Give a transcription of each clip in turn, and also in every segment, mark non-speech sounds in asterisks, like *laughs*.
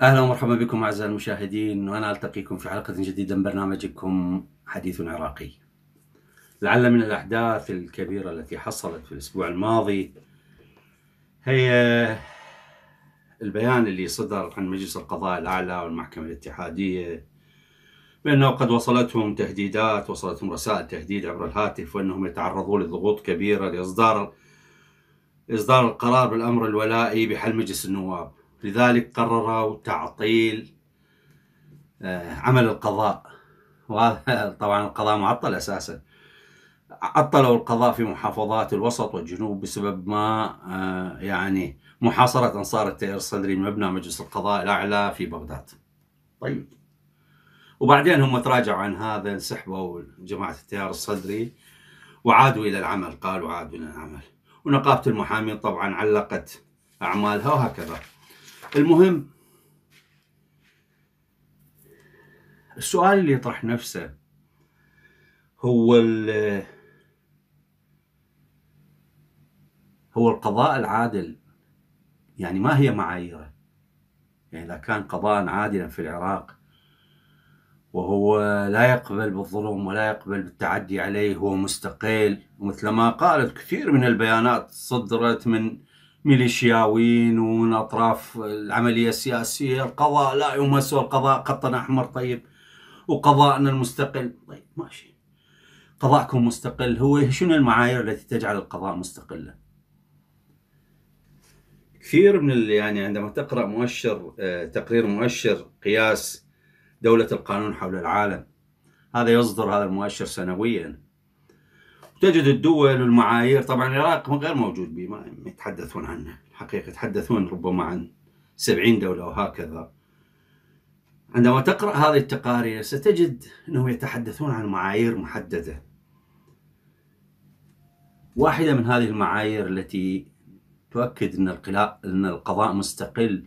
اهلا ومرحبا بكم اعزائي المشاهدين وانا التقيكم في حلقه جديده من برنامجكم حديث عراقي. لعل من الاحداث الكبيره التي حصلت في الاسبوع الماضي هي البيان اللي صدر عن مجلس القضاء الأعلى والمحكمة الاتحادية بأنه قد وصلتهم تهديدات وصلتهم رسائل تهديد عبر الهاتف وأنهم يتعرضون لضغوط كبيرة لإصدار إصدار القرار بالأمر الولائي بحل مجلس النواب لذلك قرروا تعطيل آه، عمل القضاء وهذا *laughs* طبعا القضاء معطل أساساً عطلوا القضاء في محافظات الوسط والجنوب بسبب ما آه، يعني محاصرة أنصار التيار الصدري من مبنى مجلس القضاء الأعلى في بغداد طيب وبعدين هم تراجعوا عن هذا انسحبوا جماعة التيار الصدري وعادوا إلى العمل قالوا عادوا إلى العمل ونقابة المحامين طبعا علقت أعمالها وهكذا المهم السؤال اللي يطرح نفسه هو هو القضاء العادل يعني ما هي معاييره يعني إذا كان قضاء عادلا في العراق وهو لا يقبل بالظلم ولا يقبل بالتعدي عليه هو مستقل ما قالت كثير من البيانات صدرت من ميليشياويين ومن أطراف العملية السياسية القضاء لا يمس القضاء خط أحمر طيب وقضاءنا المستقل طيب ماشي قضاءكم مستقل هو شنو المعايير التي تجعل القضاء مستقلا كثير من اللي يعني عندما تقرا مؤشر آه، تقرير مؤشر قياس دوله القانون حول العالم هذا يصدر هذا المؤشر سنويا تجد الدول والمعايير طبعا العراق غير موجود به ما يتحدثون عنه الحقيقه يتحدثون ربما عن 70 دوله وهكذا عندما تقرا هذه التقارير ستجد انهم يتحدثون عن معايير محدده واحده من هذه المعايير التي تؤكد أن, القلاء أن القضاء مستقل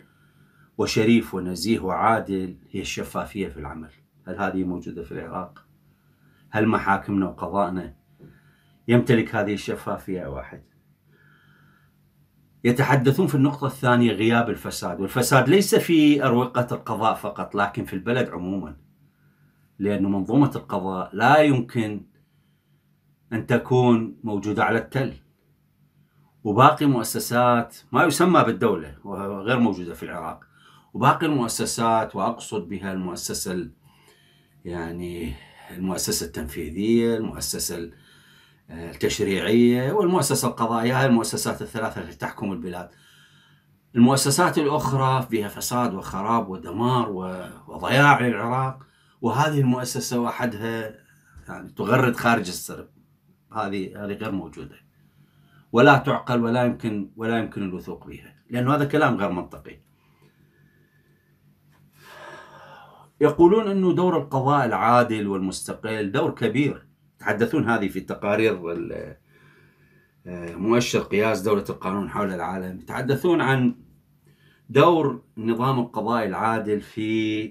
وشريف ونزيه وعادل هي الشفافية في العمل هل هذه موجودة في العراق؟ هل محاكمنا وقضائنا يمتلك هذه الشفافية واحد يتحدثون في النقطة الثانية غياب الفساد والفساد ليس في أروقة القضاء فقط لكن في البلد عموما لأن منظومة القضاء لا يمكن أن تكون موجودة على التل وباقي مؤسسات ما يسمى بالدولة وغير موجودة في العراق وباقي المؤسسات وأقصد بها المؤسسة يعني المؤسسة التنفيذية المؤسسة التشريعية والمؤسسة القضائية هاي المؤسسات الثلاثة التي تحكم البلاد المؤسسات الأخرى فيها فساد وخراب ودمار وضياع للعراق وهذه المؤسسة وحدها يعني تغرد خارج السرب هذه هذه غير موجوده ولا تعقل ولا يمكن ولا يمكن الوثوق بها لأن هذا كلام غير منطقي يقولون أنه دور القضاء العادل والمستقل دور كبير تحدثون هذه في تقارير آه، مؤشر قياس دولة القانون حول العالم يتحدثون عن دور نظام القضاء العادل في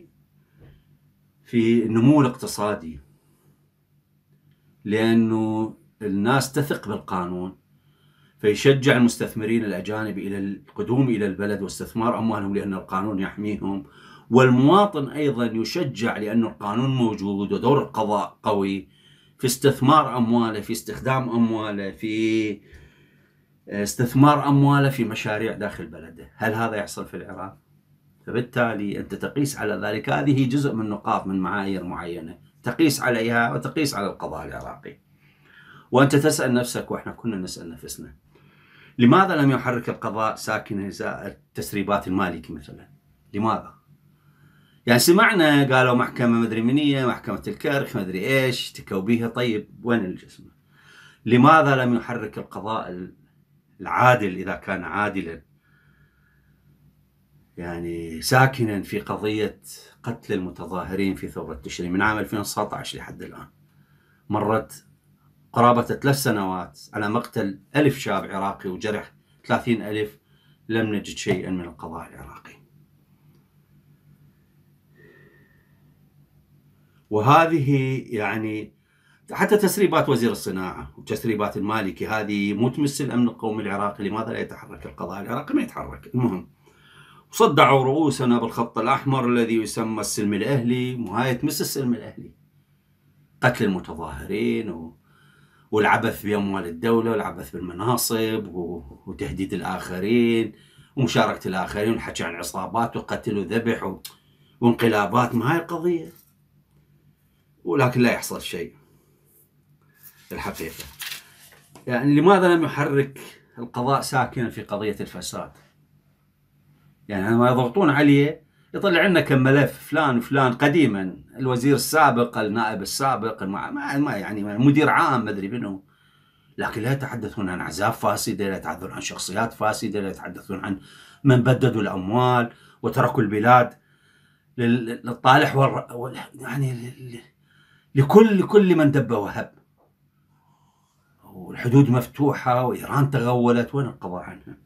في النمو الاقتصادي لأنه الناس تثق بالقانون فيشجع المستثمرين الأجانب إلى القدوم إلى البلد واستثمار أموالهم لأن القانون يحميهم والمواطن أيضا يشجع لأن القانون موجود ودور القضاء قوي في استثمار أمواله في استخدام أمواله في آه، استثمار أمواله في مشاريع داخل بلده هل هذا يحصل في العراق؟ فبالتالي أنت تقيس على ذلك هذه جزء من نقاط من معايير معينة تقيس عليها وتقيس على القضاء العراقي وأنت تسأل نفسك وإحنا كنا نسأل نفسنا لماذا لم يحرك القضاء ساكنه ازاء التسريبات المالكي مثلا؟ لماذا؟ يعني سمعنا قالوا محكمه مدري منيه، محكمه الكرخ، مدري ايش، اشتكوا بيها طيب وين الجسم؟ لماذا لم يحرك القضاء العادل اذا كان عادلا؟ يعني ساكنا في قضيه قتل المتظاهرين في ثوره تشرين من عام 2019 لحد الان. مرت قرابة ثلاث سنوات على مقتل ألف شاب عراقي وجرح ثلاثين ألف لم نجد شيئا من القضاء العراقي وهذه يعني حتى تسريبات وزير الصناعة وتسريبات المالكي هذه مو تمس الأمن القومي العراقي لماذا لا يتحرك القضاء العراقي ما يتحرك المهم صدعوا رؤوسنا بالخط الأحمر الذي يسمى السلم الأهلي وهاي تمس السلم الأهلي قتل المتظاهرين و... والعبث باموال الدوله والعبث بالمناصب وتهديد الاخرين ومشاركه الاخرين والحكي عن عصابات وقتل وذبح وانقلابات ما هاي القضيه ولكن لا يحصل شيء الحقيقه يعني لماذا لم يحرك القضاء ساكنا في قضيه الفساد يعني ما يضغطون عليه يطلع لنا كم ملف فلان وفلان قديما الوزير السابق النائب السابق ما, يعني مدير عام ما ادري منه لكن لا يتحدثون عن احزاب فاسده لا يتحدثون عن شخصيات فاسده لا يتحدثون عن من بددوا الاموال وتركوا البلاد للطالح وال يعني لكل لكل من دب وهب والحدود مفتوحة وإيران تغولت وين القضاء عنها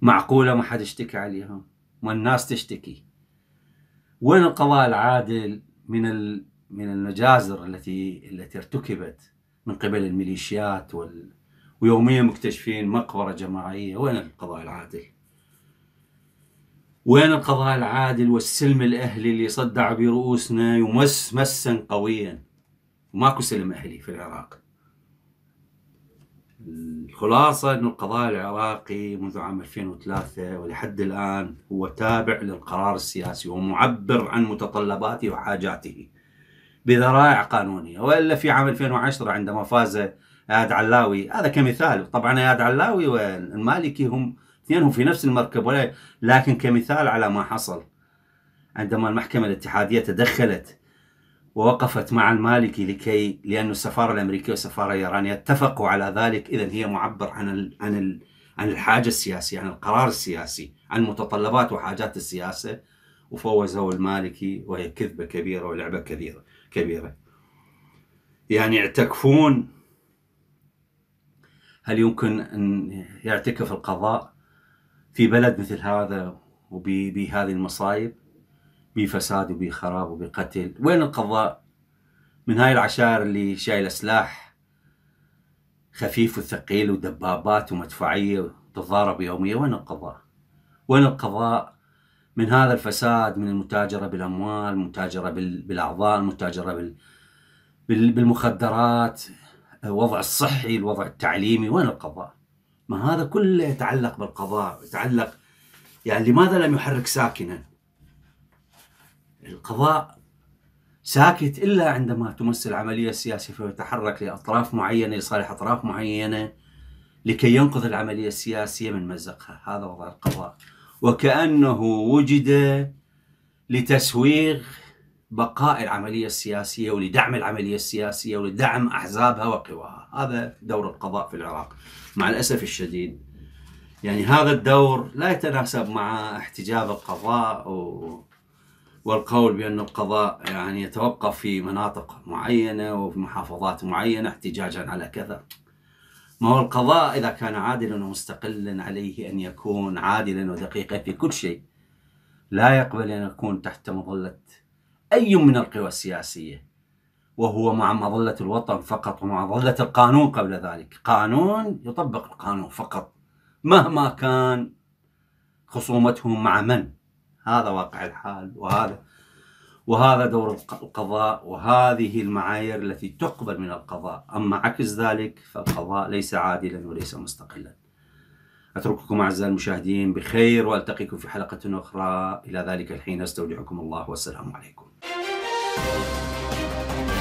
معقولة ما حد اشتكى عليهم والناس تشتكي وين القضاء العادل من من المجازر التي التي ارتكبت من قبل الميليشيات وال... ويوميا مكتشفين مقبره جماعيه وين القضاء العادل وين القضاء العادل والسلم الاهلي اللي صدع برؤوسنا يمس مسا قويا ماكو سلم اهلي في العراق الخلاصة أن القضاء العراقي منذ عام 2003 ولحد الآن هو تابع للقرار السياسي ومعبر عن متطلباته وحاجاته بذرائع قانونية وإلا في عام 2010 عندما فاز اياد علاوي هذا كمثال طبعا اياد علاوي والمالكي هم اثنينهم في نفس المركب ولكن لكن كمثال على ما حصل عندما المحكمة الاتحادية تدخلت ووقفت مع المالكي لكي لأن السفارة الأمريكية والسفارة الإيرانية اتفقوا على ذلك إذا هي معبر عن ال عن ال عن الحاجة السياسية عن القرار السياسي عن متطلبات وحاجات السياسة وفوزوا المالكي وهي كذبة كبيرة ولعبة كبيرة كبيرة يعني اعتكفون هل يمكن أن يعتكف القضاء في بلد مثل هذا وبهذه المصايب بفساد وبخراب وبقتل وين القضاء من هاي العشائر اللي شايل سلاح خفيف وثقيل ودبابات ومدفعية وتضارب يومية وين القضاء وين القضاء من هذا الفساد من المتاجرة بالأموال المتاجرة بالأعضاء المتاجرة بال... بالمخدرات الوضع الصحي الوضع التعليمي وين القضاء ما هذا كله يتعلق بالقضاء يتعلق يعني لماذا لم يحرك ساكنا القضاء ساكت إلا عندما تمثل العملية السياسية فيتحرك لأطراف معينة لصالح أطراف معينة لكي ينقذ العملية السياسية من مزقها هذا وضع القضاء وكأنه وجد لتسويغ بقاء العملية السياسية ولدعم العملية السياسية ولدعم أحزابها وقواها هذا دور القضاء في العراق مع الأسف الشديد يعني هذا الدور لا يتناسب مع احتجاب القضاء و والقول بأن القضاء يعني يتوقف في مناطق معينة وفي محافظات معينة احتجاجا على كذا ما هو القضاء إذا كان عادلا ومستقلا عليه أن يكون عادلا ودقيقا في كل شيء لا يقبل أن يكون تحت مظلة أي من القوى السياسية وهو مع مظلة الوطن فقط ومع مظلة القانون قبل ذلك قانون يطبق القانون فقط مهما كان خصومتهم مع من هذا واقع الحال وهذا وهذا دور القضاء وهذه المعايير التي تقبل من القضاء أما عكس ذلك فالقضاء ليس عادلا وليس مستقلا أترككم أعزائي المشاهدين بخير وألتقيكم في حلقة أخرى إلى ذلك الحين أستودعكم الله والسلام عليكم